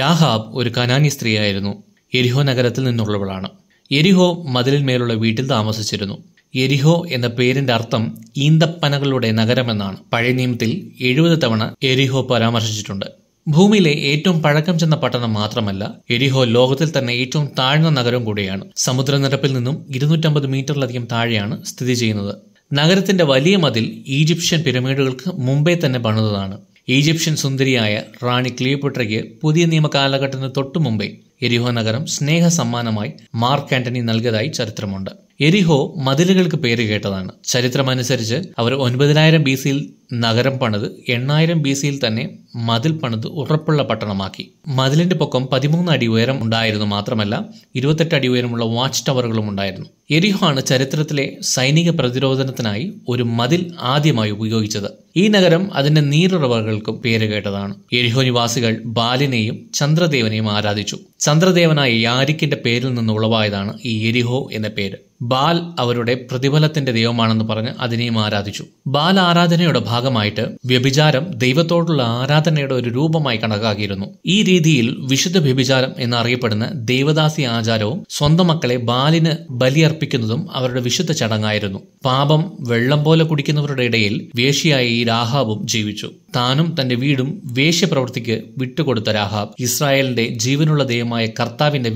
Rahab ഒരു കനാനി സ്ത്രീയായിരുന്നു എരിഹോ നഗരത്തിൽ നിന്നുള്ളവളാണ് എരിഹോ മതിലിന്മേലുള്ള വീട്ടിൽ താമസിച്ചിരുന്നു എരിഹോ എന്ന പേരിന്റെ അർത്ഥം ഈന്തപ്പനകളുടെ നഗരമെന്നാണ് പഴയ നിയമത്തിൽ എഴുപത് തവണ എരിഹോ പരാമർശിച്ചിട്ടുണ്ട് ഭൂമിയിലെ ഏറ്റവും പഴക്കം ചെന്ന പട്ടണം മാത്രമല്ല എരിഹോ ലോകത്തിൽ തന്നെ ഏറ്റവും താഴ്ന്ന നഗരം കൂടിയാണ് സമുദ്രനിരപ്പിൽ നിന്നും ഇരുന്നൂറ്റമ്പത് മീറ്ററിലധികം താഴെയാണ് സ്ഥിതി ചെയ്യുന്നത് നഗരത്തിന്റെ വലിയ മതിൽ ഈജിപ്ഷ്യൻ പിരമിഡുകൾക്ക് മുമ്പേ തന്നെ പണിതാണ് ഈജിപ്ഷ്യൻ സുന്ദരിയായ റാണി ക്ലിയോപട്രയ്ക്ക് പുതിയ നിയമ കാലഘട്ടത്തിന് തൊട്ടുമുമ്പേ എരിഹോ നഗരം സ്നേഹ സമ്മാനമായി മാർക്ക് ആന്റണി നൽകിയതായി ചരിത്രമുണ്ട് എരിഹോ മതിലുകൾക്ക് പേര് കേട്ടതാണ് ചരിത്രമനുസരിച്ച് അവർ ഒൻപതിനായിരം ബി സിയിൽ നഗരം പണിത് എണ്ണായിരം ബി സിയിൽ തന്നെ മതിൽ പണിത് ഉറപ്പുള്ള പട്ടണമാക്കി മതിലിന്റെ പൊക്കം പതിമൂന്ന് അടി ഉയരം ഉണ്ടായിരുന്നു മാത്രമല്ല ഇരുപത്തെട്ട് അടി ഉയരമുള്ള വാച്ച് ടവറുകളും ഉണ്ടായിരുന്നു എരിഹോ ആണ് ചരിത്രത്തിലെ സൈനിക പ്രതിരോധനത്തിനായി ഒരു മതിൽ ആദ്യമായി ഉപയോഗിച്ചത് ഈ നഗരം അതിന്റെ നീരുറവകൾക്കും പേര് കേട്ടതാണ് എരിഹോ നിവാസികൾ ബാലിനെയും ചന്ദ്രദേവനെയും ആരാധിച്ചു ചന്ദ്രദേവനായ യാരിക്കിന്റെ പേരിൽ നിന്ന് ഉളവായതാണ് ഈ എരിഹോ എന്ന പേര് ബാൽ അവരുടെ പ്രതിഫലത്തിന്റെ ദൈവമാണെന്ന് പറഞ്ഞ് അതിനെയും ആരാധിച്ചു ബാൽ ആരാധനയുടെ ഭാഗമായിട്ട് വ്യഭിചാരം ദൈവത്തോടുള്ള ആരാധനയുടെ ഒരു രൂപമായി കണക്കാക്കിയിരുന്നു ഈ രീതിയിൽ വിശുദ്ധ വ്യഭിചാരം എന്നറിയപ്പെടുന്ന ദൈവദാസി ആചാരവും സ്വന്തം മക്കളെ ബാലിന് ബലിയർപ്പിക്കുന്നതും അവരുടെ വിശുദ്ധ ചടങ്ങായിരുന്നു പാപം വെള്ളം പോലെ കുടിക്കുന്നവരുടെ ഇടയിൽ വേശ്യയായ ഈ രാഹാബും ജീവിച്ചു താനും തന്റെ വീടും വേശ്യപ്രവൃത്തിക്ക് വിട്ടുകൊടുത്ത രാഹാബ് ഇസ്രായേലിന്റെ ജീവനുള്ള ദൈവമായ കർത്താവിന്റെ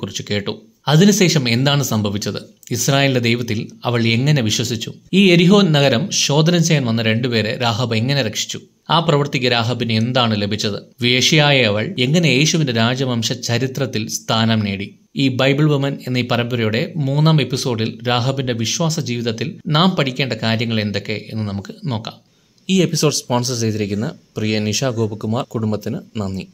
കുറിച്ച് കേട്ടു അതിനുശേഷം എന്താണ് സംഭവിച്ചത് ഇസ്രായേലിന്റെ ദൈവത്തിൽ അവൾ എങ്ങനെ വിശ്വസിച്ചു ഈ എരിഹോ നഗരം ശോധനം ചെയ്യാൻ വന്ന രണ്ടുപേരെ രാഹബ് എങ്ങനെ രക്ഷിച്ചു ആ പ്രവൃത്തിക്ക് രാഹബിന് എന്താണ് ലഭിച്ചത് വേശ്യയായ അവൾ എങ്ങനെ യേശുവിന്റെ രാജവംശ ചരിത്രത്തിൽ സ്ഥാനം നേടി ഈ ബൈബിൾ വുമൻ എന്നീ പരമ്പരയുടെ മൂന്നാം എപ്പിസോഡിൽ രാഹബിന്റെ വിശ്വാസ ജീവിതത്തിൽ നാം പഠിക്കേണ്ട കാര്യങ്ങൾ എന്തൊക്കെ എന്ന് നമുക്ക് നോക്കാം ഈ എപ്പിസോഡ് സ്പോൺസർ ചെയ്തിരിക്കുന്ന പ്രിയ നിഷ ഗോപകുമാർ കുടുംബത്തിന് നന്ദി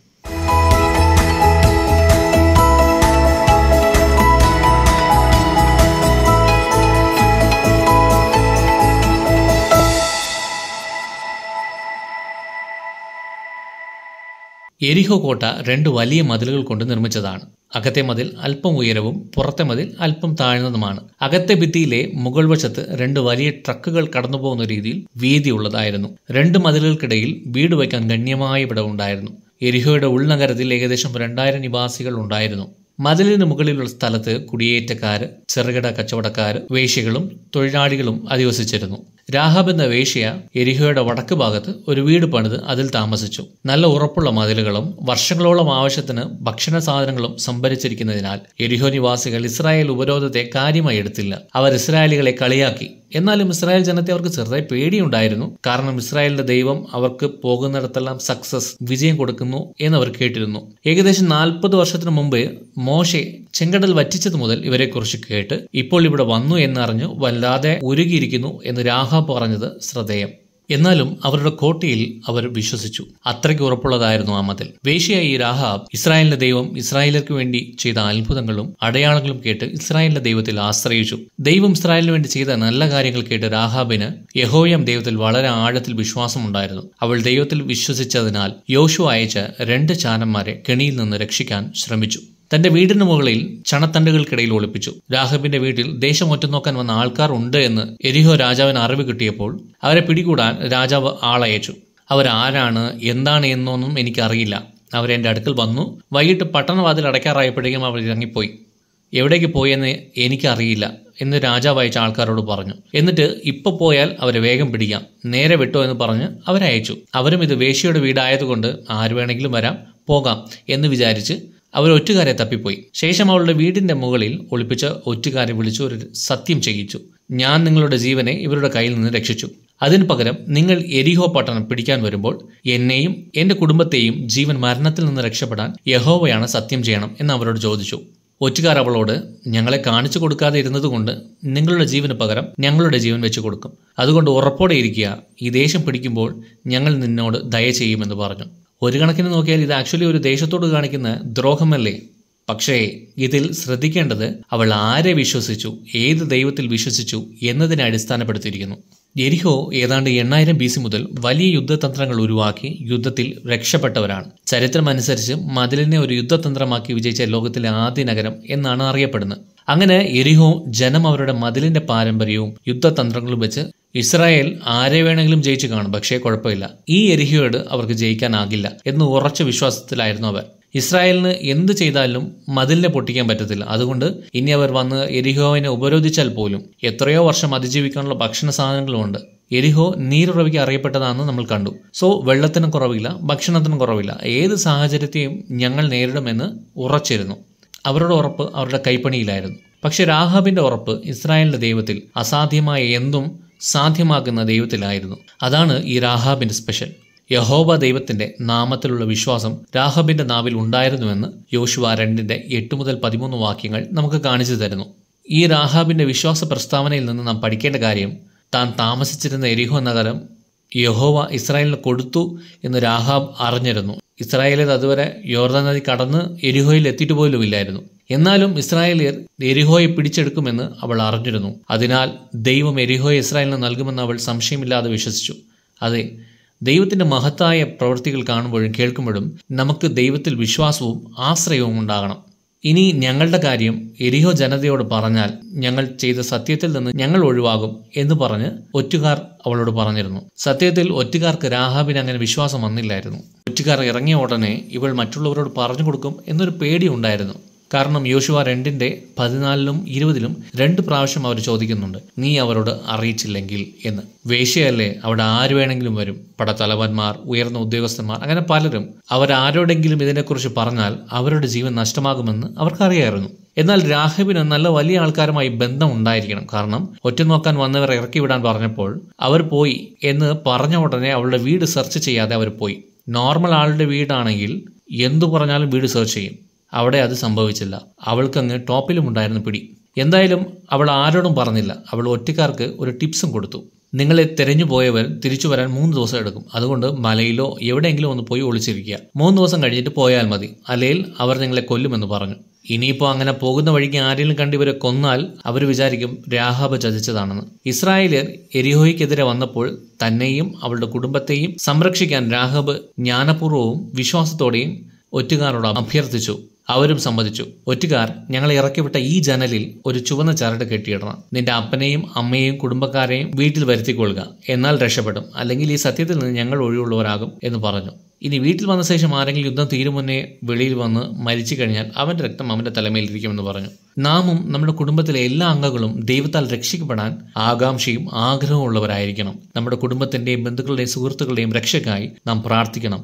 എരിഹോ കോട്ട രണ്ട് വലിയ മതിലുകൾ കൊണ്ട് നിർമ്മിച്ചതാണ് അകത്തെ മതിൽ അല്പം ഉയരവും പുറത്തെ മതിൽ അല്പം താഴ്ന്നതുമാണ് അകത്തെ ഭിത്തിയിലെ മുഗൾ വശത്ത് രണ്ട് വലിയ ട്രക്കുകൾ കടന്നുപോകുന്ന രീതിയിൽ വീതിയുള്ളതായിരുന്നു രണ്ട് മതിലുകൾക്കിടയിൽ വീട് വയ്ക്കാൻ ഗണ്യമായ ഇടമുണ്ടായിരുന്നു എരിഹോയുടെ ഉൾനഗരത്തിൽ ഏകദേശം രണ്ടായിരം നിവാസികൾ ഉണ്ടായിരുന്നു മതിലിന് മുകളിലുള്ള സ്ഥലത്ത് കുടിയേറ്റക്കാർ ചെറുകിട കച്ചവടക്കാർ വേശികളും തൊഴിലാളികളും അധിവസിച്ചിരുന്നു രാഹാബ് എന്ന വേഷ്യ എരിഹോയുടെ വടക്ക് ഭാഗത്ത് ഒരു വീട് പണിത് അതിൽ താമസിച്ചു നല്ല ഉറപ്പുള്ള മതിലുകളും വർഷങ്ങളോളം ആവശ്യത്തിന് ഭക്ഷണ സാധനങ്ങളും സംഭരിച്ചിരിക്കുന്നതിനാൽ എരിഹോ നിവാസികൾ ഇസ്രായേൽ ഉപരോധത്തെ കാര്യമായി എടുത്തില്ല അവർ ഇസ്രായേലികളെ കളിയാക്കി എന്നാലും ഇസ്രായേൽ ജനത്തെ അവർക്ക് ചെറുതായി പേടിയുണ്ടായിരുന്നു കാരണം ഇസ്രായേലിന്റെ ദൈവം അവർക്ക് പോകുന്നിടത്തെല്ലാം സക്സസ് വിജയം കൊടുക്കുന്നു എന്നവർ കേട്ടിരുന്നു ഏകദേശം നാൽപ്പത് വർഷത്തിനു മുമ്പ് മോശെ ചെങ്കടൽ വറ്റിച്ചത് മുതൽ ഇവരെക്കുറിച്ച് കേട്ട് ഇപ്പോൾ ഇവിടെ വന്നു എന്നറിഞ്ഞു വല്ലാതെ ഉരുകിയിരിക്കുന്നു എന്ന് രാഹ പറഞ്ഞത് ശ്രദ്ധേയം എന്നാലും അവരുടെ കോട്ടയിൽ അവർ വിശ്വസിച്ചു അത്രയ്ക്ക് ഉറപ്പുള്ളതായിരുന്നു ആ മതിൽ വേശിയായി രാഹാബ് ഇസ്രായേലിന്റെ ദൈവം ഇസ്രായേലർക്ക് വേണ്ടി ചെയ്ത അത്ഭുതങ്ങളും അടയാളങ്ങളും കേട്ട് ഇസ്രായേലിന്റെ ദൈവത്തിൽ ആശ്രയിച്ചു ദൈവം ഇസ്രായേലിന് വേണ്ടി ചെയ്ത നല്ല കാര്യങ്ങൾ കേട്ട് രാഹാബിന് യഹോയം ദൈവത്തിൽ വളരെ ആഴത്തിൽ വിശ്വാസമുണ്ടായിരുന്നു അവൾ ദൈവത്തിൽ വിശ്വസിച്ചതിനാൽ യോശു അയച്ച രണ്ട് ചാനന്മാരെ കെണിയിൽ നിന്ന് രക്ഷിക്കാൻ ശ്രമിച്ചു തന്റെ വീടിന് മുകളിൽ ചണത്തണ്ടുകൾക്കിടയിൽ ഒളിപ്പിച്ചു രാഹബിന്റെ വീട്ടിൽ ദേശം നോക്കാൻ വന്ന ആൾക്കാർ ഉണ്ട് എന്ന് എരിഹോ രാജാവിന് അറിവ് കിട്ടിയപ്പോൾ അവരെ പിടികൂടാൻ രാജാവ് ആളയച്ചു അവരാരാണ് എന്താണ് എന്നൊന്നും എനിക്കറിയില്ല അവരെന്റെ അടുക്കൽ വന്നു വൈകിട്ട് പട്ടണവാതിൽ അടയ്ക്കാറായപ്പോഴേക്കും അവർ ഇറങ്ങിപ്പോയി എവിടേക്ക് പോയെന്ന് എനിക്കറിയില്ല എന്ന് രാജാവ് അയച്ച ആൾക്കാരോട് പറഞ്ഞു എന്നിട്ട് ഇപ്പൊ പോയാൽ അവരെ വേഗം പിടിക്കാം നേരെ വിട്ടോ എന്ന് പറഞ്ഞ് അവരയച്ചു അവരും ഇത് വേശിയുടെ വീടായതുകൊണ്ട് ആര് വേണമെങ്കിലും വരാം പോകാം എന്ന് വിചാരിച്ച് അവർ ഒറ്റുകാരെ തപ്പിപ്പോയി ശേഷം അവളുടെ വീടിന്റെ മുകളിൽ ഒളിപ്പിച്ച ഒറ്റുകാരെ വിളിച്ചു ഒരു സത്യം ചെയ്യിച്ചു ഞാൻ നിങ്ങളുടെ ജീവനെ ഇവരുടെ കയ്യിൽ നിന്ന് രക്ഷിച്ചു അതിനു പകരം നിങ്ങൾ എരിഹോ പട്ടണം പിടിക്കാൻ വരുമ്പോൾ എന്നെയും എന്റെ കുടുംബത്തെയും ജീവൻ മരണത്തിൽ നിന്ന് രക്ഷപ്പെടാൻ യഹോവയാണ് സത്യം ചെയ്യണം എന്ന് അവരോട് ചോദിച്ചു ഒറ്റുകാർ അവളോട് ഞങ്ങളെ കാണിച്ചു കൊടുക്കാതെ ഇരുന്നതുകൊണ്ട് നിങ്ങളുടെ ജീവന് പകരം ഞങ്ങളുടെ ജീവൻ വെച്ചു കൊടുക്കും അതുകൊണ്ട് ഉറപ്പോടെ ഇരിക്കുക ഈ ദേഷ്യം പിടിക്കുമ്പോൾ ഞങ്ങൾ നിന്നോട് ദയ ചെയ്യുമെന്ന് പറഞ്ഞു ഒരു കണക്കിന് നോക്കിയാൽ ഇത് ആക്ച്വലി ഒരു ദേശത്തോട് കാണിക്കുന്ന ദ്രോഹമല്ലേ പക്ഷേ ഇതിൽ ശ്രദ്ധിക്കേണ്ടത് അവൾ ആരെ വിശ്വസിച്ചു ഏത് ദൈവത്തിൽ വിശ്വസിച്ചു എന്നതിനെ അടിസ്ഥാനപ്പെടുത്തിയിരിക്കുന്നു എരിഹോ ഏതാണ്ട് എണ്ണായിരം ബി സി മുതൽ വലിയ യുദ്ധതന്ത്രങ്ങൾ ഉരുവാക്കി യുദ്ധത്തിൽ രക്ഷപ്പെട്ടവരാണ് ചരിത്രമനുസരിച്ച് മതിലിനെ ഒരു യുദ്ധതന്ത്രമാക്കി വിജയിച്ച ലോകത്തിലെ ആദ്യ നഗരം എന്നാണ് അറിയപ്പെടുന്നത് അങ്ങനെ എരിഹോ ജനം അവരുടെ മതിലിന്റെ പാരമ്പര്യവും യുദ്ധതന്ത്രങ്ങളും വെച്ച് ഇസ്രായേൽ ആരെ വേണമെങ്കിലും ജയിച്ചു കാണും പക്ഷേ കുഴപ്പമില്ല ഈ എരിഹിയോട് അവർക്ക് ജയിക്കാനാകില്ല എന്ന് ഉറച്ച വിശ്വാസത്തിലായിരുന്നു അവർ ഇസ്രായേലിന് എന്ത് ചെയ്താലും മതിലിനെ പൊട്ടിക്കാൻ പറ്റത്തില്ല അതുകൊണ്ട് ഇനി അവർ വന്ന് എരിഹോവിനെ ഉപരോധിച്ചാൽ പോലും എത്രയോ വർഷം അതിജീവിക്കാനുള്ള ഭക്ഷണ സാധനങ്ങളുമുണ്ട് എരിഹോ നീരുറവയ്ക്ക് അറിയപ്പെട്ടതാണെന്ന് നമ്മൾ കണ്ടു സോ വെള്ളത്തിനും കുറവില്ല ഭക്ഷണത്തിനും കുറവില്ല ഏത് സാഹചര്യത്തെയും ഞങ്ങൾ നേരിടുമെന്ന് ഉറച്ചിരുന്നു അവരുടെ ഉറപ്പ് അവരുടെ കൈപ്പണിയിലായിരുന്നു പക്ഷെ രാഹാബിന്റെ ഉറപ്പ് ഇസ്രായേലിന്റെ ദൈവത്തിൽ അസാധ്യമായ എന്തും സാധ്യമാകുന്ന ദൈവത്തിലായിരുന്നു അതാണ് ഈ രാഹാബിന്റെ സ്പെഷ്യൽ യഹോബ ദൈവത്തിന്റെ നാമത്തിലുള്ള വിശ്വാസം രാഹബിന്റെ നാവിൽ ഉണ്ടായിരുന്നുവെന്ന് യോശുവ രണ്ടിന്റെ എട്ട് മുതൽ പതിമൂന്ന് വാക്യങ്ങൾ നമുക്ക് കാണിച്ചു തരുന്നു ഈ രാഹാബിന്റെ വിശ്വാസ പ്രസ്താവനയിൽ നിന്ന് നാം പഠിക്കേണ്ട കാര്യം താൻ താമസിച്ചിരുന്ന എരിഹോ നഗരം യഹോവ ഇസ്രായേലിന് കൊടുത്തു എന്ന് രാഹാബ് അറിഞ്ഞിരുന്നു ഇസ്രായേലിൽ അതുവരെ യോർദ നദി കടന്ന് എരിഹോയിൽ എത്തിയിട്ട് പോലുമില്ലായിരുന്നു എന്നാലും ഇസ്രായേലിയർ എരിഹോയെ പിടിച്ചെടുക്കുമെന്ന് അവൾ അറിഞ്ഞിരുന്നു അതിനാൽ ദൈവം എരിഹോയെ ഇസ്രായേലിന് നൽകുമെന്ന് അവൾ സംശയമില്ലാതെ വിശ്വസിച്ചു അതെ ദൈവത്തിന്റെ മഹത്തായ പ്രവൃത്തികൾ കാണുമ്പോഴും കേൾക്കുമ്പോഴും നമുക്ക് ദൈവത്തിൽ വിശ്വാസവും ആശ്രയവും ഉണ്ടാകണം ഇനി ഞങ്ങളുടെ കാര്യം എരിഹോ ജനതയോട് പറഞ്ഞാൽ ഞങ്ങൾ ചെയ്ത സത്യത്തിൽ നിന്ന് ഞങ്ങൾ ഒഴിവാകും എന്ന് പറഞ്ഞ് ഒറ്റുകാർ അവളോട് പറഞ്ഞിരുന്നു സത്യത്തിൽ ഒറ്റുകാർക്ക് രാഹാബിന് അങ്ങനെ വിശ്വാസം വന്നില്ലായിരുന്നു ഒറ്റുകാർ ഇറങ്ങിയ ഉടനെ ഇവൾ മറ്റുള്ളവരോട് പറഞ്ഞു കൊടുക്കും എന്നൊരു പേടി ഉണ്ടായിരുന്നു കാരണം യോശുവ രണ്ടിന്റെ പതിനാലിലും ഇരുപതിലും രണ്ട് പ്രാവശ്യം അവർ ചോദിക്കുന്നുണ്ട് നീ അവരോട് അറിയിച്ചില്ലെങ്കിൽ എന്ന് വേശ്യയല്ലേ അവിടെ ആര് വേണമെങ്കിലും വരും പടത്തലവന്മാർ ഉയർന്ന ഉദ്യോഗസ്ഥന്മാർ അങ്ങനെ പലരും അവരാരോടെങ്കിലും ഇതിനെക്കുറിച്ച് പറഞ്ഞാൽ അവരുടെ ജീവൻ നഷ്ടമാകുമെന്ന് അവർക്കറിയായിരുന്നു എന്നാൽ രാഹബിന് നല്ല വലിയ ആൾക്കാരുമായി ബന്ധം ഉണ്ടായിരിക്കണം കാരണം നോക്കാൻ വന്നവർ ഇറക്കി വിടാൻ പറഞ്ഞപ്പോൾ അവർ പോയി എന്ന് പറഞ്ഞ ഉടനെ അവളുടെ വീട് സെർച്ച് ചെയ്യാതെ അവർ പോയി നോർമൽ ആളുടെ വീടാണെങ്കിൽ എന്തു പറഞ്ഞാലും വീട് സെർച്ച് ചെയ്യും അവിടെ അത് സംഭവിച്ചില്ല അവൾക്കങ്ങ് ഉണ്ടായിരുന്നു പിടി എന്തായാലും അവൾ ആരോടും പറഞ്ഞില്ല അവൾ ഒറ്റക്കാർക്ക് ഒരു ടിപ്സും കൊടുത്തു നിങ്ങളെ തെരഞ്ഞു തിരിച്ചു വരാൻ മൂന്ന് ദിവസം എടുക്കും അതുകൊണ്ട് മലയിലോ എവിടെയെങ്കിലും ഒന്ന് പോയി ഒളിച്ചിരിക്കുക മൂന്ന് ദിവസം കഴിഞ്ഞിട്ട് പോയാൽ മതി അല്ലെങ്കിൽ അവർ നിങ്ങളെ കൊല്ലുമെന്ന് പറഞ്ഞു ഇനിയിപ്പോ അങ്ങനെ പോകുന്ന വഴിക്ക് ആരെങ്കിലും കണ്ടിവരെ കൊന്നാൽ അവർ വിചാരിക്കും രാഹാബ് ചതിച്ചതാണെന്ന് ഇസ്രായേലിയർ എരിഹോയ്ക്കെതിരെ വന്നപ്പോൾ തന്നെയും അവളുടെ കുടുംബത്തെയും സംരക്ഷിക്കാൻ രാഹബ് ജ്ഞാനപൂർവവും വിശ്വാസത്തോടെയും ഒറ്റുകാരോട് അഭ്യർത്ഥിച്ചു അവരും സമ്മതിച്ചു ഒറ്റുകാർ ഞങ്ങളെ ഇറക്കിവിട്ട ഈ ജനലിൽ ഒരു ചുവന്ന ചരട് കെട്ടിയിടണം നിന്റെ അപ്പനെയും അമ്മയെയും കുടുംബക്കാരെയും വീട്ടിൽ വരുത്തിക്കൊള്ളുക എന്നാൽ രക്ഷപ്പെടും അല്ലെങ്കിൽ ഈ സത്യത്തിൽ നിന്ന് ഞങ്ങൾ ഒഴിവുള്ളവരാകും എന്ന് പറഞ്ഞു ഇനി വീട്ടിൽ വന്ന ശേഷം ആരെങ്കിലും യുദ്ധം തീരും മുന്നേ വെളിയിൽ വന്ന് മരിച്ചു കഴിഞ്ഞാൽ അവന്റെ രക്തം തലമേൽ ഇരിക്കുമെന്ന് പറഞ്ഞു നാമും നമ്മുടെ കുടുംബത്തിലെ എല്ലാ അംഗങ്ങളും ദൈവത്താൽ രക്ഷിക്കപ്പെടാൻ ആകാംക്ഷയും ആഗ്രഹവും ഉള്ളവരായിരിക്കണം നമ്മുടെ കുടുംബത്തിന്റെയും ബന്ധുക്കളുടെയും സുഹൃത്തുക്കളുടെയും രക്ഷയ്ക്കായി നാം പ്രാർത്ഥിക്കണം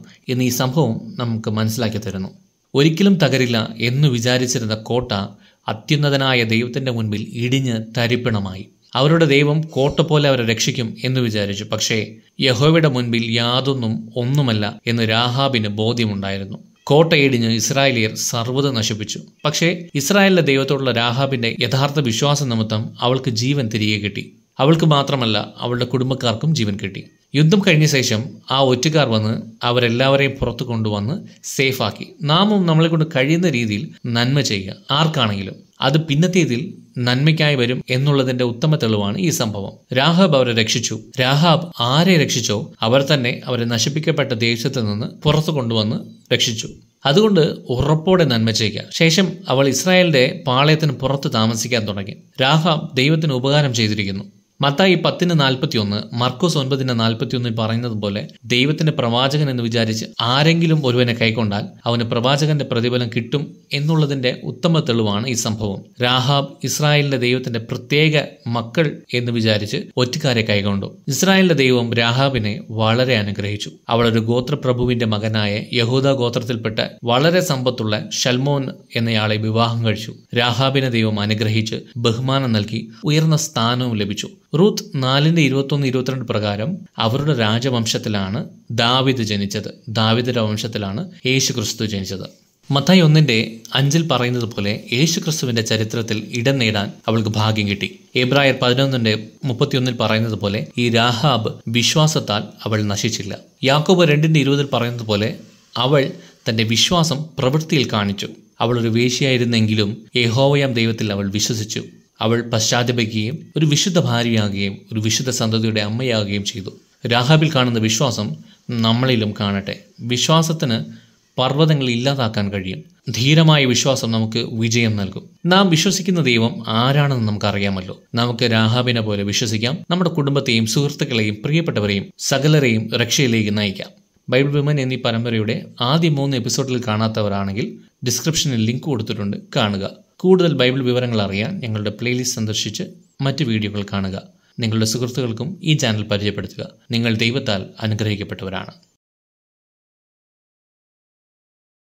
ഈ സംഭവം നമുക്ക് മനസ്സിലാക്കി തരുന്നു ഒരിക്കലും തകരില്ല എന്നു വിചാരിച്ചിരുന്ന കോട്ട അത്യുന്നതനായ ദൈവത്തിന്റെ മുൻപിൽ ഇടിഞ്ഞ് തരിപ്പണമായി അവരുടെ ദൈവം കോട്ട പോലെ അവരെ രക്ഷിക്കും എന്ന് വിചാരിച്ചു പക്ഷേ യഹോവയുടെ മുൻപിൽ യാതൊന്നും ഒന്നുമല്ല എന്ന് രാഹാബിന് ബോധ്യമുണ്ടായിരുന്നു കോട്ടയിടിഞ്ഞ് ഇസ്രായേലിയർ സർവ്വത നശിപ്പിച്ചു പക്ഷേ ഇസ്രായേലിന്റെ ദൈവത്തോടുള്ള രാഹാബിന്റെ യഥാർത്ഥ വിശ്വാസ നിമിത്തം അവൾക്ക് ജീവൻ തിരികെ കിട്ടി അവൾക്ക് മാത്രമല്ല അവളുടെ കുടുംബക്കാർക്കും ജീവൻ കിട്ടി യുദ്ധം കഴിഞ്ഞ ശേഷം ആ ഒറ്റക്കാർ വന്ന് അവരെല്ലാവരെയും പുറത്തു കൊണ്ടുവന്ന് സേഫാക്കി നാമും നമ്മളെ കൊണ്ട് കഴിയുന്ന രീതിയിൽ നന്മ ചെയ്യുക ആർക്കാണെങ്കിലും അത് പിന്നത്തേതിൽ നന്മയ്ക്കായി വരും എന്നുള്ളതിന്റെ ഉത്തമ തെളിവാണ് ഈ സംഭവം രാഹാബ് അവരെ രക്ഷിച്ചു രാഹാബ് ആരെ രക്ഷിച്ചോ അവർ തന്നെ അവരെ നശിപ്പിക്കപ്പെട്ട ദേശത്ത് നിന്ന് പുറത്തു കൊണ്ടുവന്ന് രക്ഷിച്ചു അതുകൊണ്ട് ഉറപ്പോടെ നന്മ ചെയ്യുക ശേഷം അവൾ ഇസ്രായേലിന്റെ പാളയത്തിന് പുറത്ത് താമസിക്കാൻ തുടങ്ങി രാഹാബ് ദൈവത്തിന് ഉപകാരം ചെയ്തിരിക്കുന്നു മത്തായി പത്തിന് നാൽപ്പത്തിയൊന്ന് മർക്കോസ് ഒൻപതിന് നാൽപ്പത്തിയൊന്നിൽ പറയുന്നത് പോലെ ദൈവത്തിന്റെ പ്രവാചകൻ എന്ന് വിചാരിച്ച് ആരെങ്കിലും ഒരുവനെ കൈക്കൊണ്ടാൽ അവന് പ്രവാചകന്റെ പ്രതിഫലം കിട്ടും എന്നുള്ളതിന്റെ ഉത്തമ തെളിവാണ് ഈ സംഭവം രാഹാബ് ഇസ്രായേലിന്റെ ദൈവത്തിന്റെ പ്രത്യേക മക്കൾ എന്ന് വിചാരിച്ച് ഒറ്റക്കാരെ കൈകൊണ്ടു ഇസ്രായേലിന്റെ ദൈവം രാഹാബിനെ വളരെ അനുഗ്രഹിച്ചു അവൾ ഒരു ഗോത്രപ്രഭുവിന്റെ മകനായ യഹൂദ ഗോത്രത്തിൽപ്പെട്ട വളരെ സമ്പത്തുള്ള ഷൽമോൻ എന്നയാളെ വിവാഹം കഴിച്ചു രാഹാബിനെ ദൈവം അനുഗ്രഹിച്ച് ബഹുമാനം നൽകി ഉയർന്ന സ്ഥാനവും ലഭിച്ചു റൂത്ത് നാലിൻ്റെ ഇരുപത്തൊന്ന് ഇരുപത്തിരണ്ട് പ്രകാരം അവരുടെ രാജവംശത്തിലാണ് ദാവിദ് ജനിച്ചത് ദാവിദിന്റെ വംശത്തിലാണ് യേശു ക്രിസ്തു ജനിച്ചത് മത്തായി ഒന്നിന്റെ അഞ്ചിൽ പറയുന്നത് പോലെ ക്രിസ്തുവിന്റെ ചരിത്രത്തിൽ ഇടം നേടാൻ അവൾക്ക് ഭാഗ്യം കിട്ടി എബ്രായർ പതിനൊന്നിന്റെ മുപ്പത്തിയൊന്നിൽ പറയുന്നത് പോലെ ഈ രാഹാബ് വിശ്വാസത്താൽ അവൾ നശിച്ചില്ല യാക്കോബ് രണ്ടിന്റെ ഇരുപതിൽ പറയുന്നത് പോലെ അവൾ തന്റെ വിശ്വാസം പ്രവൃത്തിയിൽ കാണിച്ചു അവൾ ഒരു വേശിയായിരുന്നെങ്കിലും യഹോവയാം ദൈവത്തിൽ അവൾ വിശ്വസിച്ചു അവൾ പശ്ചാത്തപിക്കുകയും ഒരു വിശുദ്ധ ഭാര്യയാകുകയും ഒരു വിശുദ്ധ സന്തതിയുടെ അമ്മയാകുകയും ചെയ്തു രാഹാബിൽ കാണുന്ന വിശ്വാസം നമ്മളിലും കാണട്ടെ വിശ്വാസത്തിന് പർവ്വതങ്ങൾ ഇല്ലാതാക്കാൻ കഴിയും ധീരമായ വിശ്വാസം നമുക്ക് വിജയം നൽകും നാം വിശ്വസിക്കുന്ന ദൈവം ആരാണെന്ന് നമുക്കറിയാമല്ലോ നമുക്ക് രാഹാബിനെ പോലെ വിശ്വസിക്കാം നമ്മുടെ കുടുംബത്തെയും സുഹൃത്തുക്കളെയും പ്രിയപ്പെട്ടവരെയും സകലരെയും രക്ഷയിലേക്ക് നയിക്കാം ബൈബിൾ വിമൻ എന്നീ പരമ്പരയുടെ ആദ്യ മൂന്ന് എപ്പിസോഡിൽ കാണാത്തവരാണെങ്കിൽ ഡിസ്ക്രിപ്ഷനിൽ ലിങ്ക് കൊടുത്തിട്ടുണ്ട് കാണുക കൂടുതൽ ബൈബിൾ വിവരങ്ങൾ അറിയാൻ ഞങ്ങളുടെ പ്ലേലിസ്റ്റ് സന്ദർശിച്ച് മറ്റ് വീഡിയോകൾ കാണുക നിങ്ങളുടെ സുഹൃത്തുക്കൾക്കും ഈ ചാനൽ പരിചയപ്പെടുത്തുക നിങ്ങൾ ദൈവത്താൽ അനുഗ്രഹിക്കപ്പെട്ടവരാണ്